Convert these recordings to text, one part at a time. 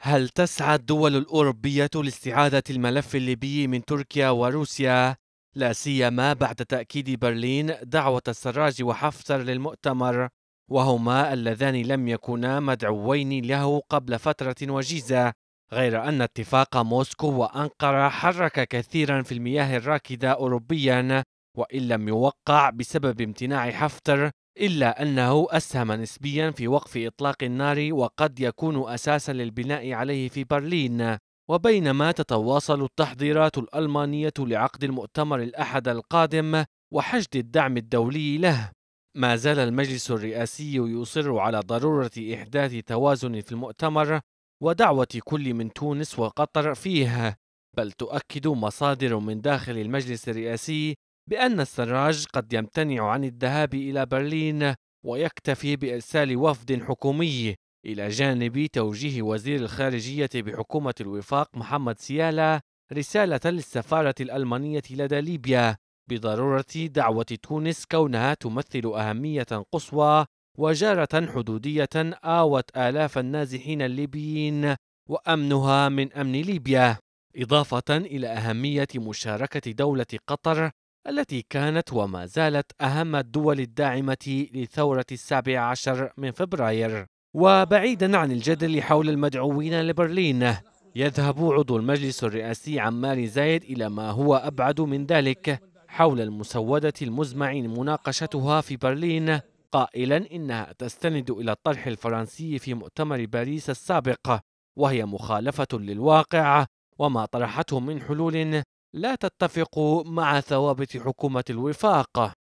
هل تسعى الدول الأوروبية لاستعادة الملف الليبي من تركيا وروسيا؟ لا سيما بعد تأكيد برلين دعوة السراج وحفتر للمؤتمر، وهما اللذان لم يكونا مدعوين له قبل فترة وجيزة، غير أن اتفاق موسكو وأنقرة حرك كثيرا في المياه الراكدة أوروبيا، وإن لم يوقع بسبب امتناع حفتر إلا أنه أسهم نسبيا في وقف إطلاق النار وقد يكون أساسا للبناء عليه في برلين وبينما تتواصل التحضيرات الألمانية لعقد المؤتمر الأحد القادم وحشد الدعم الدولي له ما زال المجلس الرئاسي يصر على ضرورة إحداث توازن في المؤتمر ودعوة كل من تونس وقطر فيه بل تؤكد مصادر من داخل المجلس الرئاسي بأن السراج قد يمتنع عن الذهاب إلى برلين ويكتفي بإرسال وفد حكومي إلى جانب توجيه وزير الخارجية بحكومة الوفاق محمد سيالة رسالة للسفارة الألمانية لدى ليبيا بضرورة دعوة تونس كونها تمثل أهمية قصوى وجارة حدودية آوت آلاف النازحين الليبيين وأمنها من أمن ليبيا، إضافة إلى أهمية مشاركة دولة قطر التي كانت وما زالت أهم الدول الداعمة لثورة السابع عشر من فبراير وبعيدا عن الجدل حول المدعوين لبرلين يذهب عضو المجلس الرئاسي عمال زايد إلى ما هو أبعد من ذلك حول المسودة المزمع مناقشتها في برلين قائلا إنها تستند إلى الطرح الفرنسي في مؤتمر باريس السابق وهي مخالفة للواقع وما طرحته من حلول لا تتفق مع ثوابت حكومة الوفاق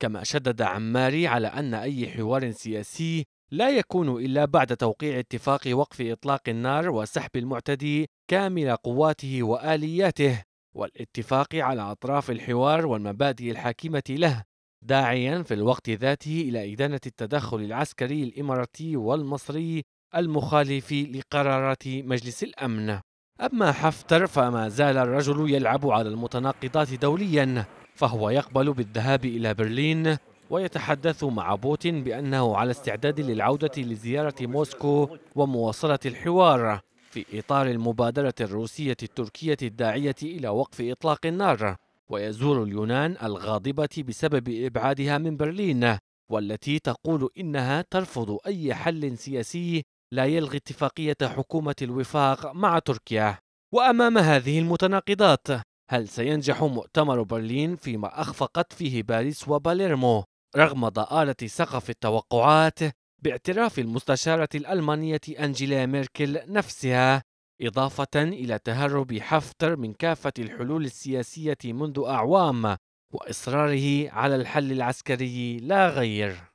كما شدد عماري على أن أي حوار سياسي لا يكون إلا بعد توقيع اتفاق وقف إطلاق النار وسحب المعتدي كامل قواته وآلياته والاتفاق على أطراف الحوار والمبادئ الحاكمة له داعيا في الوقت ذاته إلى إدانة التدخل العسكري الإماراتي والمصري المخالف لقرارات مجلس الأمن أما حفتر فما زال الرجل يلعب على المتناقضات دوليا فهو يقبل بالذهاب إلى برلين ويتحدث مع بوتين بأنه على استعداد للعودة لزيارة موسكو ومواصلة الحوار في إطار المبادرة الروسية التركية الداعية إلى وقف إطلاق النار ويزور اليونان الغاضبة بسبب إبعادها من برلين والتي تقول إنها ترفض أي حل سياسي لا يلغي اتفاقية حكومة الوفاق مع تركيا وأمام هذه المتناقضات هل سينجح مؤتمر برلين فيما أخفقت فيه باريس وباليرمو رغم ضآلة سقف التوقعات باعتراف المستشارة الألمانية أنجيلا ميركل نفسها إضافة إلى تهرب حفتر من كافة الحلول السياسية منذ أعوام وإصراره على الحل العسكري لا غير